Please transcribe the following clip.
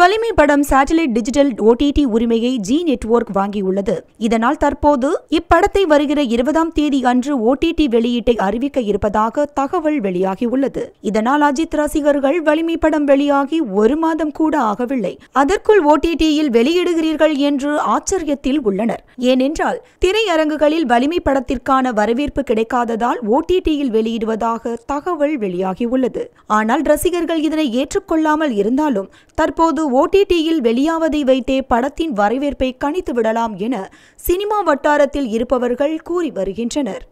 வலிமை படம் satellite digital OTT உரிமையை ஜி நெட்வொர்க் வாங்கியுள்ளது இதனால் தற்போது இப்படத்தை வருகிற இருபதாம் தேதி அன்று ஓடிடி வெளியீட்டை அறிவிக்க இருப்பதாக தகவல் வெளியாகியுள்ளது இதனால் அஜித் ரசிகர்கள் வலிமை படம் வெளியாகி ஒரு மாதம் கூட ஆகவில்லை அதற்குள் ஓடிடியில் வெளியிடுகிறீர்கள் என்று ஆச்சரியத்தில் உள்ளனர் ஏனென்றால் திரையரங்குகளில் வலிமை படத்திற்கான வரவேற்பு கிடைக்காததால் ஓடிடியில் வெளியிடுவதாக தகவல் வெளியாகியுள்ளது ஆனால் ரசிகர்கள் இதனை ஏற்றுக்கொள்ளாமல் இருந்தாலும் தற்போது ஓடிடியில் வெளியாவதை வைத்தே படத்தின் வரவேற்பை கணித்து விடலாம் என சினிமா வட்டாரத்தில் இருப்பவர்கள் கூறி வருகின்றனர்